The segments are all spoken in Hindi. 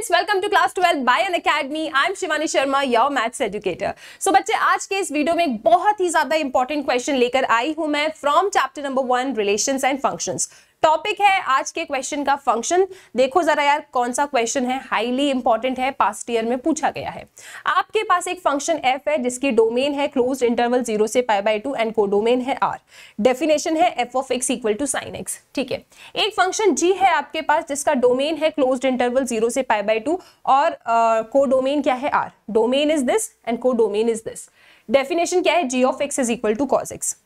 Friends welcome to class twelfth by N academy I am Shivani Sharma your maths educator so बच्चे आज के इस वीडियो में एक बहुत ही ज्यादा इंपॉर्टेंट क्वेश्चन लेकर आई हूं मैं from chapter number one relation and functions topic है आज के क्वेश्चन का फंक्शन देखो जरा यार कौन सा क्वेश्चन है हाईली इंपॉर्टेंट है पास्ट ईयर में पूछा गया है आपके पास एक फंक्शन एफ है जिसकी डोमेन है क्लोज इंटरवल जीरो से pi by two and codomain है आर डेफिनेशन है f of x equal to sine x ठीक है एक फंक्शन जी है आपके पास जिसका डोमेन है क्लोज इंटरवल जीरो से पाई बाई टू और कोडोमेन uh, क्या है R domain is this and codomain is this definition क्या है g of x is equal to cos x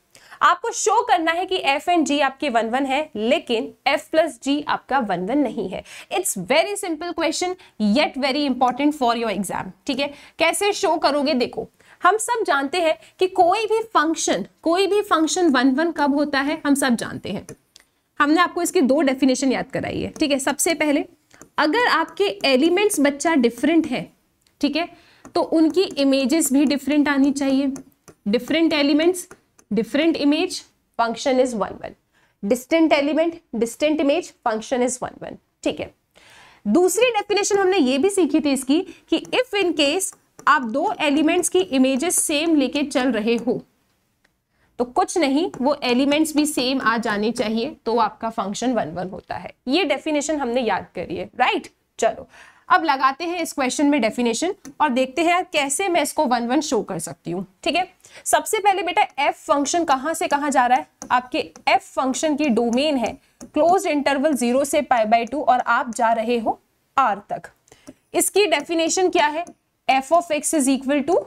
आपको शो करना है कि एफ एंड जी आपके वन वन है लेकिन एफ प्लस जी आपका वन वन नहीं है it's very simple question yet very important for your exam ठीक है कैसे शो करोगे देखो हम सब जानते हैं कि कोई भी फंक्शन कोई भी फंक्शन वन वन कब होता है हम सब जानते हैं हमने आपको इसकी दो डेफिनेशन याद कराई है ठीक है सबसे पहले अगर आपके एलिमेंट्स बच्चा डिफरेंट है ठीक है तो उनकी इमेजेस भी डिफरेंट आनी चाहिए different elements different image function is one one distinct element distinct image function is one one ठीक है दूसरी डेफिनेशन हमने ये भी सीखी थी इसकी कि इफ इन केस आप दो एलिमेंट्स की इमेजेस सेम लेके चल रहे हो तो कुछ नहीं वो एलिमेंट्स भी सेम आ जाने चाहिए तो आपका फंक्शन वन वन होता है ये डेफिनेशन हमने याद करी है राइट चलो अब लगाते हैं इस क्वेश्चन में डेफिनेशन और देखते हैं कैसे मैं इसको वन वन शो कर सकती हूँ ठीक है सबसे पहले बेटा एफ फंक्शन कहाँ से कहाँ जा रहा है आपके एफ फंक्शन की डोमेन है क्लोज इंटरवल जीरो से पाई बाई टू और आप जा रहे हो आर तक इसकी डेफिनेशन क्या है f of x is equal to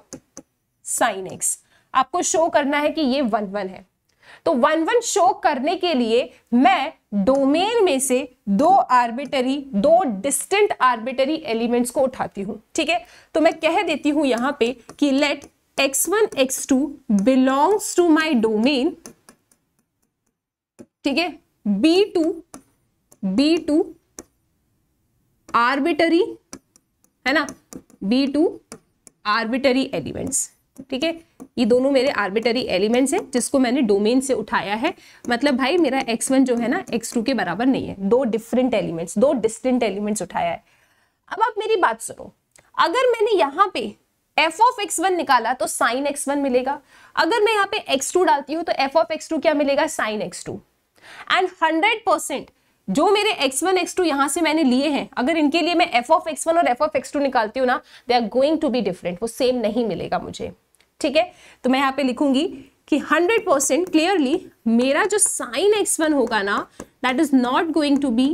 sine x आपको शो करना है कि ये वन वन है तो वन वन शो करने के लिए मैं डोमेन में से दो आर्बिटरी दो डिस्टेंट आर्बिटरी एलिमेंट्स को उठाती हूं ठीक है तो मैं कह देती हूं यहां पे कि let x one x two belongs to my domain ठीक है be two be two arbitrary है ना बी टू आर्बिटरी एलिमेंट्स ठीक है ये दोनों मेरे आर्बिटरी एलिमेंट्स हैं जिसको मैंने डोमेन से उठाया है मतलब भाई मेरा x1 जो है ना x2 के बराबर नहीं है दो डिफरेंट एलिमेंट्स दो डिस्टिंट एलिमेंट्स उठाया है अब आप मेरी बात सुनो अगर मैंने यहाँ पे एफ ऑफ एक्स वन निकाला तो साइन एक्स वन मिलेगा अगर मैं यहाँ पे एक्स टू डालती हूँ तो एफ ऑफ एक्स टू क्या मिलेगा sine x two and hundred percent जो मेरे एक्स वन एक्स टू यहाँ से मैंने लिए हैं अगर इनके लिए मैं एफ ऑफ एक्स वन और एफ ऑफ एक्स टू निकालती हूँ ना they are going to be different वो सेम नहीं मिलेगा मुझे ठीक है तो मैं यहाँ पे लिखूंगी कि 100 परसेंट क्लियरली मेरा जो साइन एक्स वन होगा ना that is not going to be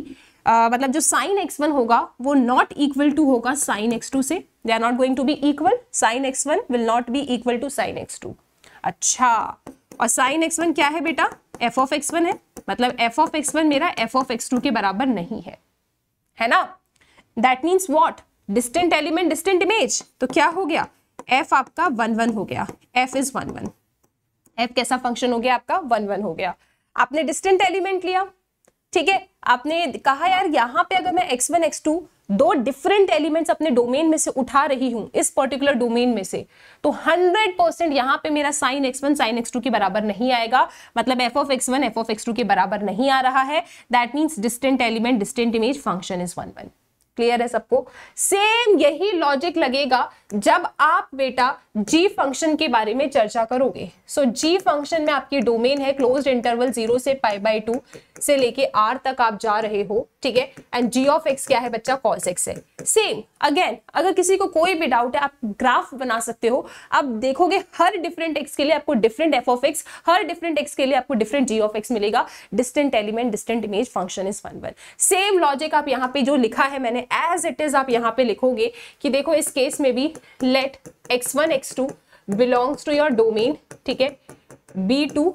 मतलब जो साइन एक्स वन होगा वो नॉट इक्वल टू होगा साइन एक्स टू से they are not going to be equal sine x one will not be equal to sine x two अच्छा और साइन एक्स वन क्या है बेटा एफ ऑफ एक्स वन है मतलब एफ ऑफ एक्स वन मेरा एफ ऑफ एक्स टू के बराबर नहीं है है ना that means what distinct element distinct image तो क्या हो गया एफ आपका वन वन हो गया f is one one f कैसा फंक्शन हो गया आपका वन वन हो गया आपने डिस्टेंट एलिमेंट लिया ठीक है आपने कहा यार यहाँ पे अगर मैं एक्स वन एक्स टू दो डिफरेंट एलिमेंट्स अपने डोमेन में से उठा रही हूँ इस पर्टिकुलर डोमेन में से तो 100 परसेंट यहां पे मेरा sine x one sine x two के बराबर नहीं आएगा मतलब f of x one f of x two के बराबर नहीं आ रहा है that means distinct element distinct image function is one one clear है सबको सेम यही लॉजिक लगेगा जब आप बेटा जी फंक्शन के बारे में चर्चा करोगे सो जी फंक्शन में आपकी डोमेन है क्लोज्ड इंटरवल जीरो से पाई बाई टू से लेके आर तक आप जा रहे हो ठीक है एंड जी ऑफ एक्स क्या है बच्चा कॉस एक्स है सेम अगेन अगर किसी को कोई भी डाउट है आप ग्राफ बना सकते हो आप देखोगे हर डिफरेंट एक्स के लिए आपको डिफरेंट एफ ऑफ एक्स हर डिफरेंट एक्स के लिए आपको डिफरेंट जी ऑफ एक्स मिलेगा distinct element distinct image function is one one same logic आप यहाँ पे जो लिखा है मैंने हैं एज इट इज आप यहाँ पे लिखोगे कि देखो इस केस में भी let x one x two belongs to your domain ठीक है be two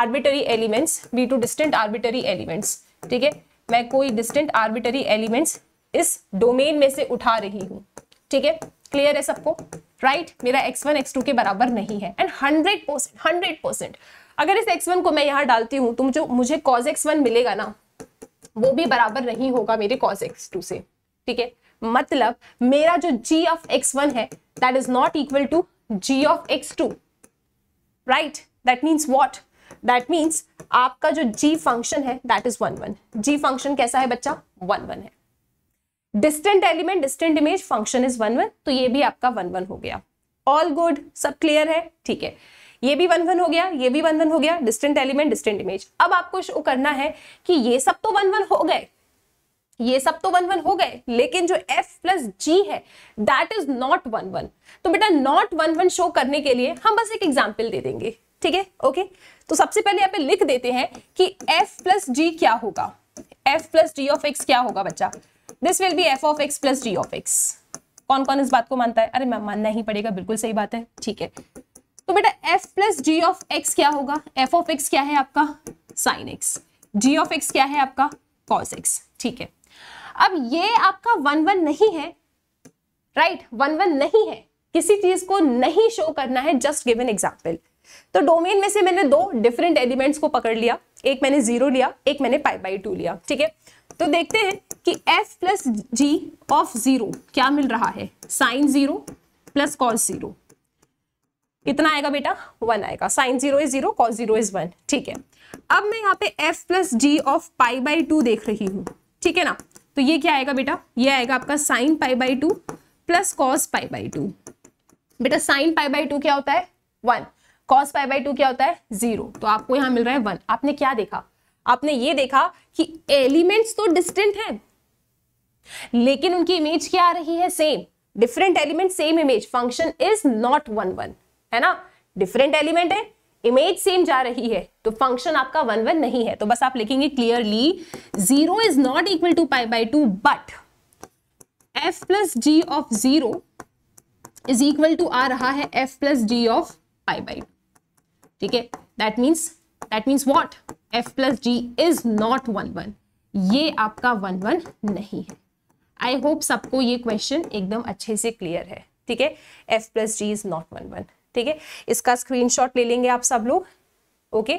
arbitrary elements be two distinct arbitrary elements ठीक है मैं कोई डिस्टेंट आर्बिटरी एलिमेंट्स इस डोमेन में से उठा रही हूँ ठीक है क्लियर है सबको राइट right? मेरा x1 x2 के बराबर नहीं है and hundred percent hundred percent अगर इस x1 को मैं यहाँ डालती हूँ तो मुझे मुझे cos x1 मिलेगा ना वो भी बराबर नहीं होगा मेरे cos x2 से ठीक है मतलब मेरा जो जी ऑफ एक्स वन है that is not equal to g of x two right that means what that means आपका जो जी फंक्शन है that is one one g function कैसा है बच्चा वन वन है distinct element distinct image function is one one तो ये भी आपका वन वन हो गया ऑल गुड सब क्लियर है ठीक है ये भी वन वन हो गया ये भी वन वन हो गया डिस्टेंट एलिमेंट डिस्टेंट इमेज अब आपको शो करना है कि ये सब तो वन वन हो गए ये सब तो वन वन हो गए लेकिन जो एफ प्लस जी है that is not one one तो बेटा नॉट वन वन शो करने के लिए हम बस एक एग्जाम्पल दे देंगे ठीक है ओके तो सबसे पहले यहाँ पे लिख देते हैं कि एफ प्लस जी क्या होगा f plus g of x क्या होगा बच्चा this will be f of x plus g of x कौन कौन इस बात को मानता है अरे मैम मानना ही पड़ेगा बिल्कुल सही बात है ठीक है तो बेटा f plus g of x क्या होगा एफ ऑफ एक्स क्या है आपका sine x g of x क्या है आपका कॉस एक्स ठीक है अब ये आपका वन वन नहीं है राइट वन वन नहीं है किसी चीज को नहीं शो करना है जस्ट गिव एन एग्जाम्पल तो डोमेन में से मैंने दो डिफरेंट एलिमेंट्स को पकड़ लिया एक मैंने जीरो लिया एक मैंने पाई बाई टू लिया ठीक है तो देखते हैं कि f plus g of zero क्या मिल रहा है sine zero plus cos zero इतना आएगा बेटा वन आएगा sine zero is zero cos zero is one ठीक है अब मैं यहाँ पे f plus g of pi by two देख रही हूं ठीक है ना तो ये क्या आएगा बेटा ये आएगा आपका sine pi by two plus cos pi by two बेटा साइन पाई बाई टू क्या होता है one cos pi by two क्या होता है जीरो तो आपको यहां मिल रहा है वन आपने क्या देखा आपने ये देखा कि एलिमेंट्स तो डिस्टेंट हैं लेकिन उनकी इमेज क्या आ रही है same different element same image function is not one one है ना डिफरेंट एलिमेंट है इमेज सेम जा रही है तो फंक्शन आपका वन वन नहीं है तो बस आप लिखेंगे clearly zero is not equal to pi by two but f plus g of zero is equal to आ रहा है f plus g of pi by ठीक है that means that means what f plus g is not one one ये आपका वन वन नहीं है आई होप सबको ये क्वेश्चन एकदम अच्छे से क्लियर है ठीक है f plus g is not one one ठीक है इसका स्क्रीनशॉट ले लेंगे आप सब लोग ओके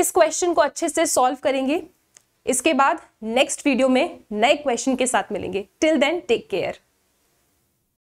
इस क्वेश्चन को अच्छे से सॉल्व करेंगे इसके बाद नेक्स्ट वीडियो में नए क्वेश्चन के साथ मिलेंगे टिल देन टेक केयर